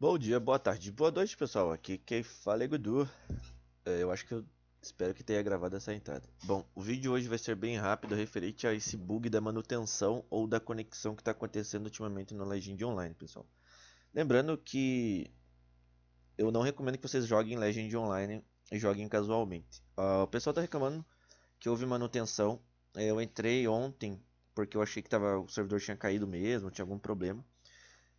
Bom dia, boa tarde, boa noite, pessoal. Aqui quem fala é Gudu. É, eu acho que eu espero que tenha gravado essa entrada. Bom, o vídeo de hoje vai ser bem rápido referente a esse bug da manutenção ou da conexão que está acontecendo ultimamente no Legend Online, pessoal. Lembrando que eu não recomendo que vocês joguem Legend Online e joguem casualmente. Ah, o pessoal está reclamando que houve manutenção. É, eu entrei ontem porque eu achei que tava, o servidor tinha caído mesmo, tinha algum problema.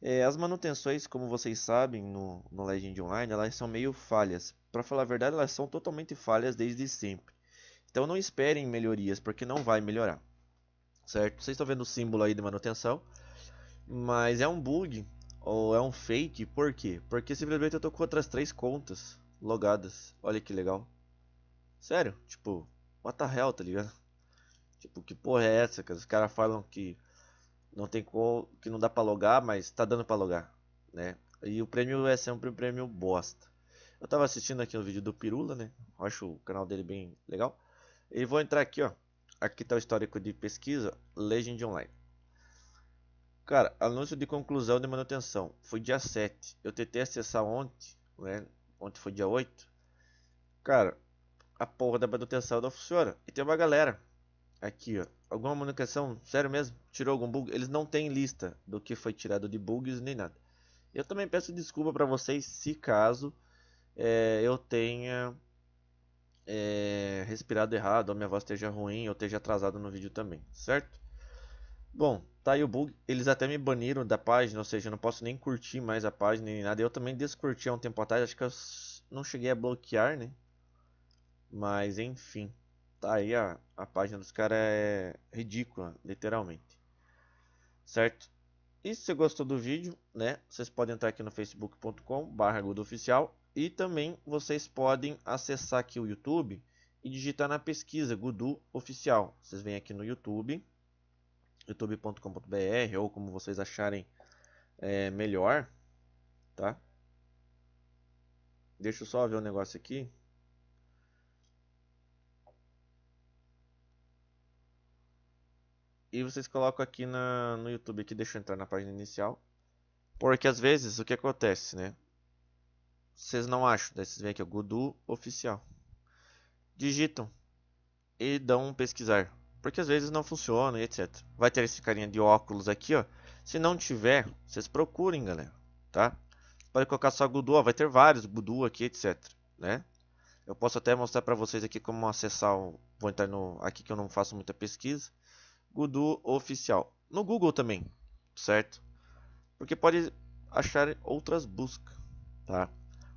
É, as manutenções, como vocês sabem, no, no Legend Online, elas são meio falhas. Para falar a verdade, elas são totalmente falhas desde sempre. Então não esperem melhorias, porque não vai melhorar. Certo? Vocês estão vendo o símbolo aí de manutenção. Mas é um bug, ou é um fake, por quê? Porque simplesmente eu tô com outras três contas logadas. Olha que legal. Sério, tipo, what the hell, tá ligado? Tipo, que porra é essa? Que os caras falam que não tem qual que não dá para logar, mas tá dando para logar, né? E o prêmio é sempre um prêmio bosta. Eu tava assistindo aqui um vídeo do Pirula, né? Eu acho o canal dele bem legal. E vou entrar aqui, ó. Aqui tá o histórico de pesquisa Legend Online. Cara, anúncio de conclusão de manutenção. Foi dia 7. Eu tentei acessar ontem, né? Ontem foi dia 8. Cara, a porra da manutenção não funciona. E tem uma galera aqui, ó alguma comunicação, sério mesmo, tirou algum bug. Eles não têm lista do que foi tirado de bugs nem nada. Eu também peço desculpa para vocês se caso é, eu tenha é, respirado errado, ou minha voz esteja ruim, ou esteja atrasado no vídeo também, certo? Bom, tá aí o bug. Eles até me baniram da página, ou seja, eu não posso nem curtir mais a página nem nada. Eu também descurti há um tempo atrás, acho que eu não cheguei a bloquear, né? Mas enfim. Tá aí a, a página dos caras é ridícula, literalmente. Certo? E se você gostou do vídeo, né? Vocês podem entrar aqui no facebook.com barra oficial e também vocês podem acessar aqui o YouTube e digitar na pesquisa Gudu Oficial. Vocês vêm aqui no YouTube, youtube.com.br ou como vocês acharem é, melhor, tá? Deixa eu só ver um negócio aqui. e vocês colocam aqui na, no YouTube. Aqui, deixa eu entrar na página inicial. Porque às vezes o que acontece, né? Vocês não acham, daí vocês vêm aqui, o Gudu Oficial. Digitam e dão um pesquisar. Porque às vezes não funciona e etc. Vai ter esse carinha de óculos aqui, ó. Se não tiver, vocês procurem, galera, tá? Pode colocar só Gudu, ó, vai ter vários Gudu aqui, etc, né? Eu posso até mostrar para vocês aqui como acessar o... Vou entrar no... aqui que eu não faço muita pesquisa. Gudu Oficial. No Google também, certo? Porque pode achar outras buscas, tá?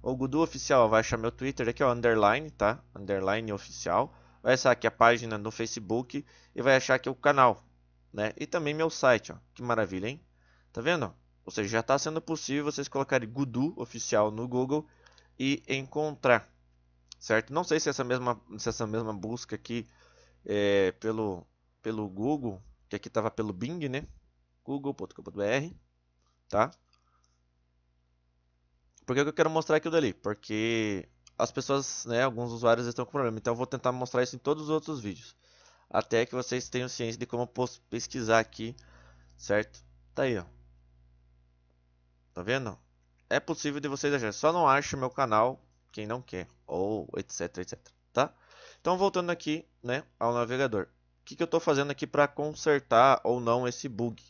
O Gudu Oficial vai achar meu Twitter aqui, ó, underline, tá? Underline Oficial. Vai achar aqui a página no Facebook e vai achar aqui o canal, né? E também meu site, ó. Que maravilha, hein? Tá vendo? Ou seja, já está sendo possível vocês colocarem Gudu Oficial no Google e encontrar, certo? Não sei se essa mesma, se essa mesma busca aqui é, pelo pelo Google, que aqui estava pelo Bing, né? google.com.br, tá? Por que eu quero mostrar aquilo dali? Porque as pessoas, né, alguns usuários estão com problema. Então eu vou tentar mostrar isso em todos os outros vídeos. Até que vocês tenham ciência de como pesquisar aqui, certo? Tá aí, ó. Tá vendo? É possível de vocês acharem. Só não acha meu canal quem não quer, ou etc, etc, tá? Então voltando aqui, né, ao navegador que, que eu estou fazendo aqui para consertar ou não esse bug.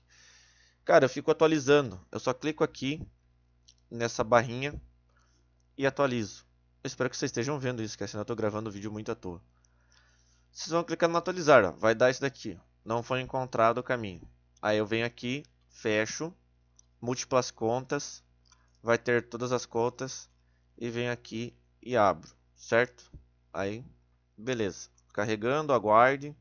Cara, eu fico atualizando. Eu só clico aqui nessa barrinha e atualizo. Eu espero que vocês estejam vendo isso, que senão assim eu estou gravando o vídeo muito à toa. Vocês vão clicar no atualizar, ó. vai dar isso daqui. Não foi encontrado o caminho. Aí eu venho aqui, fecho, múltiplas contas, vai ter todas as contas e venho aqui e abro, certo? Aí, beleza. Carregando, aguarde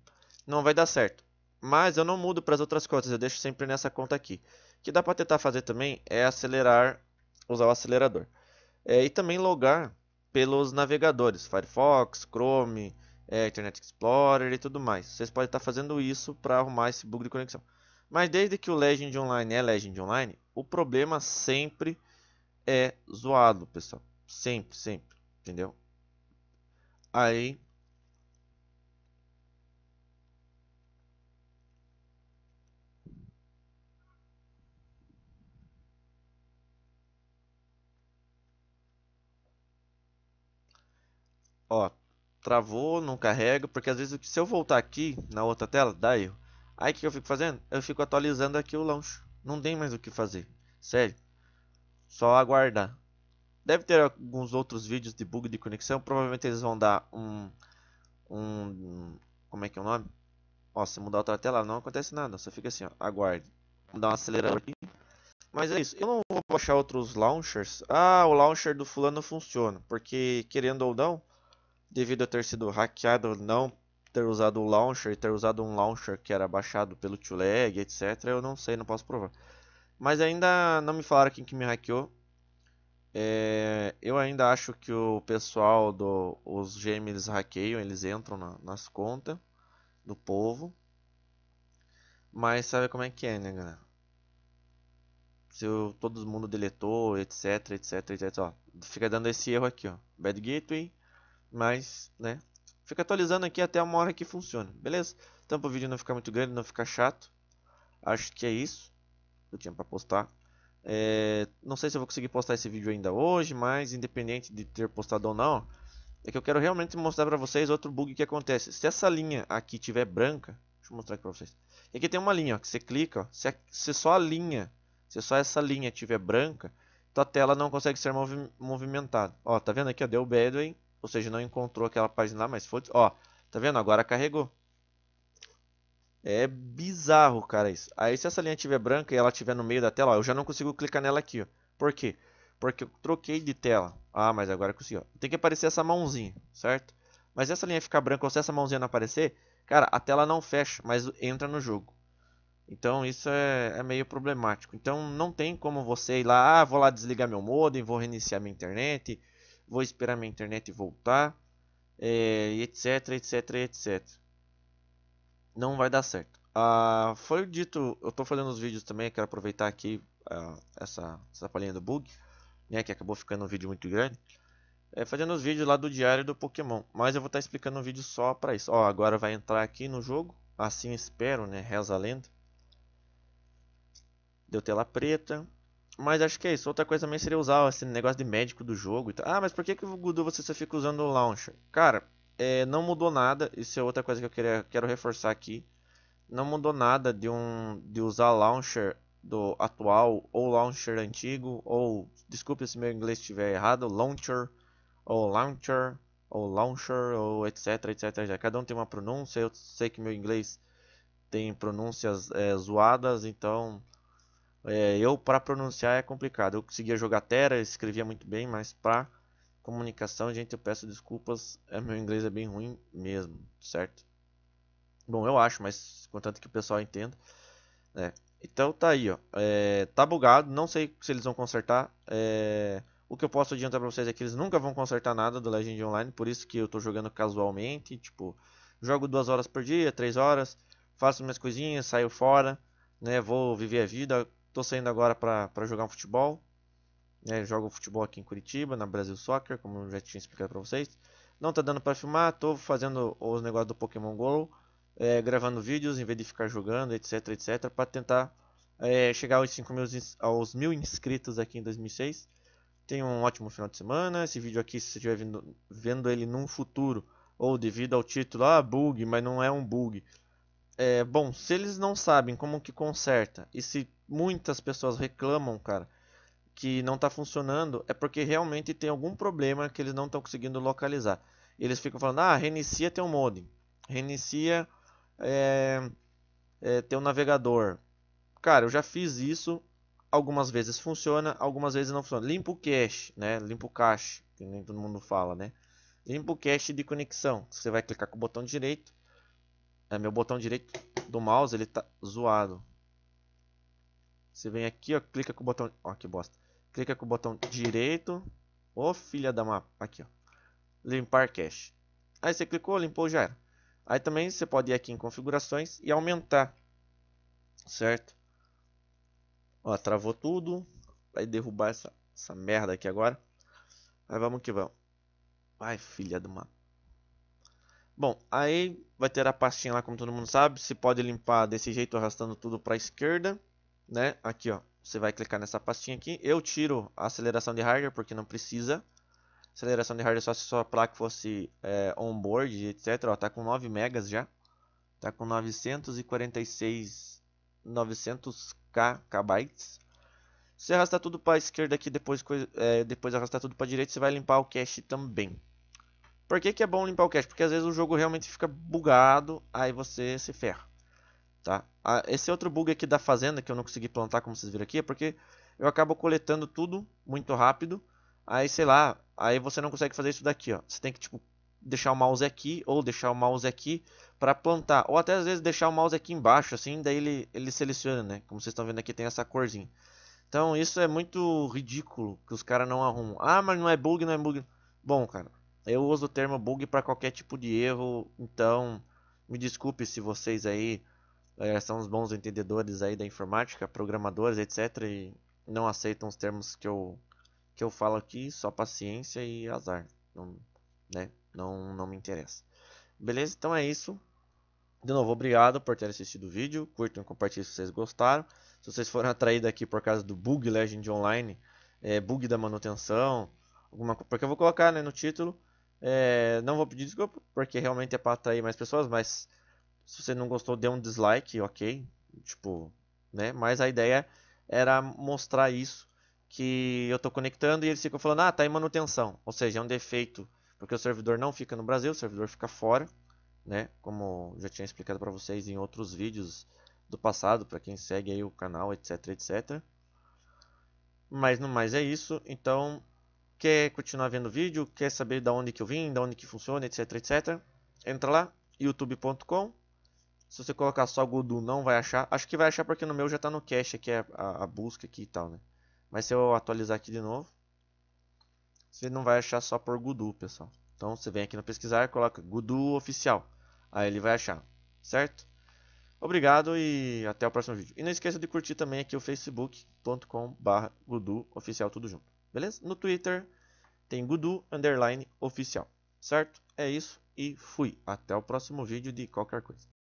não vai dar certo. Mas eu não mudo para as outras contas, eu deixo sempre nessa conta aqui. O que dá para tentar fazer também é acelerar, usar o acelerador. É, e também logar pelos navegadores, Firefox, Chrome, é, Internet Explorer e tudo mais. Vocês podem estar fazendo isso para arrumar esse bug de conexão. Mas desde que o Legend Online é Legend Online, o problema sempre é zoado, pessoal. Sempre, sempre, entendeu? Aí Ó, travou, não carrega, porque às vezes se eu voltar aqui na outra tela, dá erro. Aí o que eu fico fazendo? Eu fico atualizando aqui o launch. Não tem mais o que fazer. Sério. Só aguardar. Deve ter alguns outros vídeos de bug de conexão. Provavelmente eles vão dar um... Um... Como é que é o nome? Ó, se mudar outra tela não acontece nada. Só fica assim, ó. Aguarde. Vou dar uma acelerador aqui. Mas é isso. Eu não vou baixar outros launchers. Ah, o launcher do fulano funciona. Porque, querendo ou não devido a ter sido hackeado, não ter usado o launcher, e ter usado um launcher que era baixado pelo Tuleg, etc. Eu não sei, não posso provar. Mas ainda não me falaram quem que me hackeou. É, eu ainda acho que o pessoal dos os GM eles hackeiam, eles entram na, nas contas do povo. Mas sabe como é que é, né, galera? Se todo mundo deletou, etc, etc, etc. Ó, fica dando esse erro aqui, ó. Bad Gateway, mas, né? Fica atualizando aqui até uma hora que funciona, beleza? Então, para o vídeo não ficar muito grande, não ficar chato. Acho que é isso que eu tinha para postar. É, não sei se eu vou conseguir postar esse vídeo ainda hoje, mas independente de ter postado ou não, é que eu quero realmente mostrar para vocês outro bug que acontece. Se essa linha aqui tiver branca, deixa eu mostrar aqui para vocês. aqui tem uma linha ó, que você clica, ó, se, a, se, só a linha, se só essa linha tiver branca, tua tela não consegue ser movi movimentada. Ó, tá vendo aqui? Ó, deu bad, hein? Ou seja, não encontrou aquela página lá, mas foi. Ó, tá vendo? Agora carregou. É bizarro, cara, isso. Aí se essa linha estiver branca e ela estiver no meio da tela, ó, eu já não consigo clicar nela aqui, ó. Por quê? Porque eu troquei de tela. Ah, mas agora consigo. Ó. Tem que aparecer essa mãozinha, certo? Mas se essa linha ficar branca ou se essa mãozinha não aparecer, cara, a tela não fecha, mas entra no jogo. Então isso é, é, meio problemático. Então não tem como você ir lá, ah, vou lá desligar meu modem, vou reiniciar minha internet, vou esperar minha internet voltar, é, etc, etc, etc. Não vai dar certo. Ah, foi dito, eu estou fazendo os vídeos também, quero aproveitar aqui ah, essa, essa palhinha do bug, né, que acabou ficando um vídeo muito grande. É, fazendo os vídeos lá do diário do Pokémon, mas eu vou estar tá explicando um vídeo só para isso. Ó, agora vai entrar aqui no jogo, assim espero, né, reza a lenda. Deu tela preta, mas acho que é isso. Outra coisa também seria usar esse assim, negócio de médico do jogo e tal. Ah, mas por que, que o Gudu você só fica usando o launcher? Cara, é, não mudou nada. Isso é outra coisa que eu queria, quero reforçar aqui. Não mudou nada de, um, de usar launcher do atual ou launcher antigo ou desculpe se meu inglês estiver errado, launcher ou launcher ou launcher ou etc, etc, já cada um tem uma pronúncia. Eu sei que meu inglês tem pronúncias é, zoadas, então é, eu para pronunciar é complicado. Eu conseguia jogar Terra, escrevia muito bem, mas para comunicação, gente, eu peço desculpas. É, meu inglês é bem ruim mesmo, certo? Bom, eu acho, mas contanto que o pessoal entenda. né então tá aí, ó. É, tá bugado, não sei se eles vão consertar. É, o que eu posso adiantar para vocês é que eles nunca vão consertar nada do Legend Online, por isso que eu tô jogando casualmente. Tipo, jogo duas horas por dia, três horas, faço minhas coisinhas, saio fora, né? Vou viver a vida, Estou saindo agora para jogar um futebol. Né? Jogo futebol aqui em Curitiba, na Brasil Soccer, como eu já tinha explicado para vocês. Não tá dando para filmar, estou fazendo os negócios do Pokémon GO, é, gravando vídeos em vez de ficar jogando, etc, etc, para tentar é, chegar aos 5 mil, aos mil inscritos aqui em 2006. Tenha um ótimo final de semana. Esse vídeo aqui, se você estiver vendo, vendo ele num futuro, ou devido ao título, ah, bug, mas não é um bug. É, bom, se eles não sabem como que conserta, e se muitas pessoas reclamam, cara, que não está funcionando, é porque realmente tem algum problema que eles não estão conseguindo localizar. Eles ficam falando, ah, reinicia teu modem, reinicia é, é, teu navegador. Cara, eu já fiz isso, algumas vezes funciona, algumas vezes não funciona. Limpa o cache, né? Limpa o cache, que nem todo mundo fala, né? Limpa o cache de conexão. Você vai clicar com o botão direito. É, meu botão direito do mouse, ele tá zoado. Você vem aqui, ó, clica com o botão... Ó, que bosta. Clica com o botão direito. Ô, filha da mapa. Aqui, ó. Limpar cache. Aí você clicou, limpou, já era. Aí também você pode ir aqui em configurações e aumentar. Certo? Ó, travou tudo. Vai derrubar essa, essa merda aqui agora. Aí vamos que vamos. Ai, filha do mapa. Bom, aí vai ter a pastinha lá, como todo mundo sabe. Você pode limpar desse jeito, arrastando tudo para a esquerda né? Aqui, ó, você vai clicar nessa pastinha aqui. Eu tiro a aceleração de hardware porque não precisa. Aceleração de hardware é só se sua placa fosse é, onboard, etc. Ó, tá com 9 megas já. Tá com 946 900k kbytes. você arrastar tudo para a esquerda aqui, depois, é, depois arrastar tudo para a direita, você vai limpar o cache também. Por que, que é bom limpar o cache? Porque às vezes o jogo realmente fica bugado, aí você se ferra. Tá? Ah, esse outro bug aqui da fazenda que eu não consegui plantar como vocês viram aqui é porque eu acabo coletando tudo muito rápido. Aí, sei lá, aí você não consegue fazer isso daqui, ó. Você tem que, tipo, deixar o mouse aqui ou deixar o mouse aqui para plantar. Ou até às vezes deixar o mouse aqui embaixo, assim, daí ele, ele seleciona, né? Como vocês estão vendo aqui tem essa corzinha. Então isso é muito ridículo que os caras não arrumam. Ah, mas não é bug, não é bug. Bom, cara, eu uso o termo bug para qualquer tipo de erro, então me desculpe se vocês aí é, são uns bons entendedores aí da informática, programadores, etc. E não aceitam os termos que eu, que eu falo aqui, só paciência e azar. Não, né? não, não me interessa. Beleza? Então é isso. De novo, obrigado por ter assistido o vídeo. Curtam e compartilhem se vocês gostaram. Se vocês foram atraídos aqui por causa do bug Legend Online, é, bug da manutenção, alguma porque eu vou colocar né, no título. É, não vou pedir desculpa, porque realmente é para atrair mais pessoas, mas se você não gostou, dê um dislike, ok. Tipo, né? Mas a ideia era mostrar isso. Que eu estou conectando e eles ficam falando, ah, tá em manutenção. Ou seja, é um defeito. Porque o servidor não fica no Brasil, o servidor fica fora. Né? Como já tinha explicado para vocês em outros vídeos do passado, para quem segue aí o canal, etc, etc. Mas no mais é isso. Então, quer continuar vendo o vídeo, quer saber da onde que eu vim, da onde que funciona, etc, etc. Entra lá, youtube.com se você colocar só Godu não vai achar. Acho que vai achar porque no meu já está no cache aqui, é a, a, busca aqui e tal, né? Mas se eu atualizar aqui de novo, você não vai achar só por Godu, pessoal. Então você vem aqui no pesquisar, coloca Godu oficial. Aí ele vai achar, certo? Obrigado e até o próximo vídeo. E não esqueça de curtir também aqui o facebook.com.br Gudu Oficial, tudo junto. Beleza? No Twitter tem Gudu Underline Oficial, certo? É isso e fui. Até o próximo vídeo de qualquer coisa.